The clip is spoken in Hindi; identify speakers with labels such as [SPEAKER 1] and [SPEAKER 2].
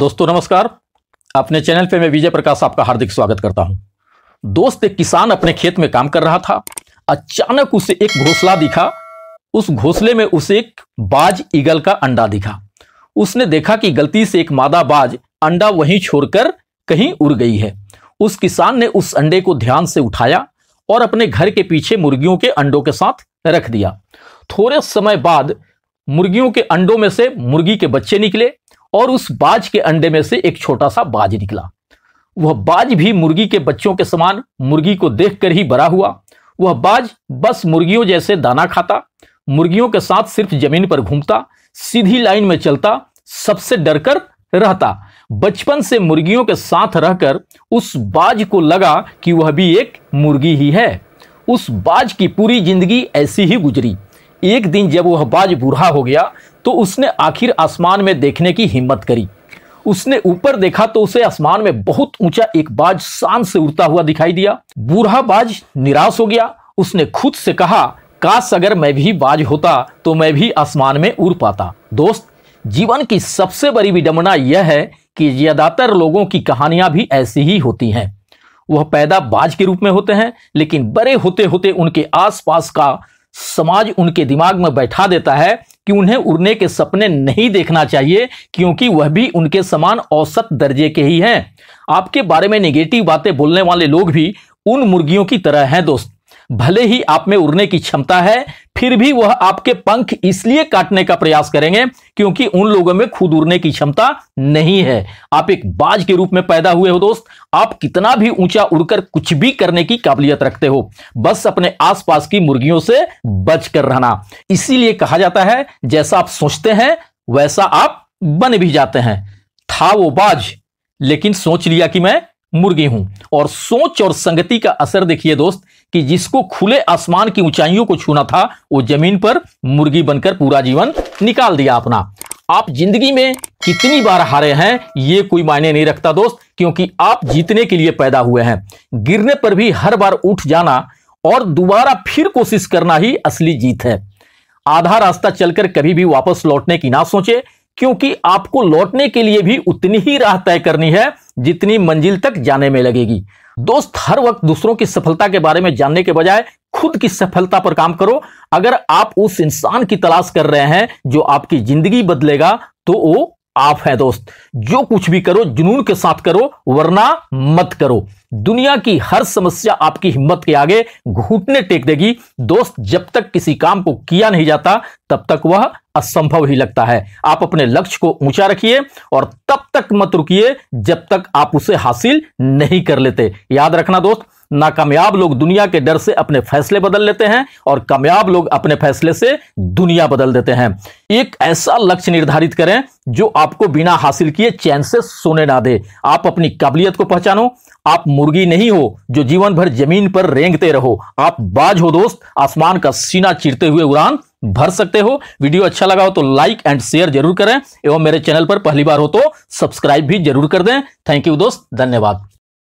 [SPEAKER 1] दोस्तों नमस्कार अपने चैनल पे मैं विजय प्रकाश आपका हार्दिक स्वागत करता हूं दोस्त एक किसान अपने खेत में काम कर रहा था अचानक उसे एक घोसला दिखा उस घोसले में उसे एक बाज ईगल का अंडा दिखा उसने देखा कि गलती से एक मादा बाज अंडा वहीं छोड़कर कहीं उड़ गई है उस किसान ने उस अंडे को ध्यान से उठाया और अपने घर के पीछे मुर्गियों के अंडों के साथ रख दिया थोड़े समय बाद मुर्गियों के अंडों में से मुर्गी के बच्चे निकले और उस बाज के अंडे में से एक छोटा सा बाज निकला वह बाज भी मुर्गी के बच्चों के समान मुर्गी को देखकर ही बड़ा हुआ वह बाज बस मुर्गियों जैसे दाना खाता मुर्गियों के साथ सिर्फ जमीन पर घूमता सीधी लाइन में चलता सबसे डरकर रहता बचपन से मुर्गियों के साथ रहकर उस बाज को लगा कि वह भी एक मुर्गी ही है उस बाज की पूरी जिंदगी ऐसी ही गुजरी एक दिन जब वह बाज बूढ़ा हो गया तो उसने आखिर आसमान में देखने की हिम्मत करी उसने ऊपर देखा तो उसे आसमान में बहुत ऊंचा एक बाज शान से उड़ता हुआ दिखाई दिया बूढ़ा बाज निराश हो गया उसने खुद से कहा काश अगर मैं भी बाज होता तो मैं भी आसमान में उड़ पाता दोस्त जीवन की सबसे बड़ी विडंबना यह है कि ज़्यादातर लोगों की कहानियां भी ऐसी ही होती हैं वह पैदा बाज के रूप में होते हैं लेकिन बड़े होते होते उनके आसपास का समाज उनके दिमाग में बैठा देता है कि उन्हें उड़ने के सपने नहीं देखना चाहिए क्योंकि वह भी उनके समान औसत दर्जे के ही हैं आपके बारे में निगेटिव बातें बोलने वाले लोग भी उन मुर्गियों की तरह हैं दोस्त भले ही आप में उड़ने की क्षमता है फिर भी वह आपके पंख इसलिए काटने का प्रयास करेंगे क्योंकि उन लोगों में खुद उड़ने की क्षमता नहीं है आप एक बाज के रूप में पैदा हुए हो दोस्त आप कितना भी ऊंचा उड़कर कुछ भी करने की काबिलियत रखते हो बस अपने आसपास की मुर्गियों से बचकर रहना इसीलिए कहा जाता है जैसा आप सोचते हैं वैसा आप बन भी जाते हैं था वो बाज लेकिन सोच लिया कि मैं मुर्गी हूं और सोच और संगति का असर देखिए दोस्त कि जिसको खुले आसमान की ऊंचाइयों को छूना था वो जमीन पर मुर्गी बनकर पूरा जीवन निकाल दिया अपना आप जिंदगी में कितनी बार हारे हैं ये कोई मायने नहीं रखता दोस्त क्योंकि आप जीतने के लिए पैदा हुए हैं गिरने पर भी हर बार उठ जाना और दोबारा फिर कोशिश करना ही असली जीत है आधा रास्ता चलकर कभी भी वापस लौटने की ना सोचे क्योंकि आपको लौटने के लिए भी उतनी ही राह तय करनी है जितनी मंजिल तक जाने में लगेगी दोस्त हर वक्त दूसरों की सफलता के बारे में जानने के बजाय खुद की सफलता पर काम करो अगर आप उस इंसान की तलाश कर रहे हैं जो आपकी जिंदगी बदलेगा तो वो आप है दोस्त जो कुछ भी करो जुनून के साथ करो वरना मत करो दुनिया की हर समस्या आपकी हिम्मत के आगे घुटने टेक देगी दोस्त जब तक किसी काम को किया नहीं जाता तब तक वह असंभव ही लगता है आप अपने लक्ष्य को ऊंचा रखिए और तब तक मत रुकिए जब तक आप उसे हासिल नहीं कर लेते याद रखना दोस्त नाकामयाब लोग दुनिया के डर से अपने फैसले बदल लेते हैं और कामयाब लोग अपने फैसले से दुनिया बदल देते हैं एक ऐसा लक्ष्य निर्धारित करें जो आपको बिना हासिल किए चैन से सोने ना दे आप अपनी काबिलियत को पहचानो आप मुर्गी नहीं हो जो जीवन भर जमीन पर रेंगते रहो आप बाज हो दोस्त आसमान का सीना चीरते हुए उड़ान भर सकते हो वीडियो अच्छा लगा हो तो लाइक एंड शेयर जरूर करें एवं मेरे चैनल पर पहली बार हो तो सब्सक्राइब भी जरूर कर दें थैंक यू दोस्त धन्यवाद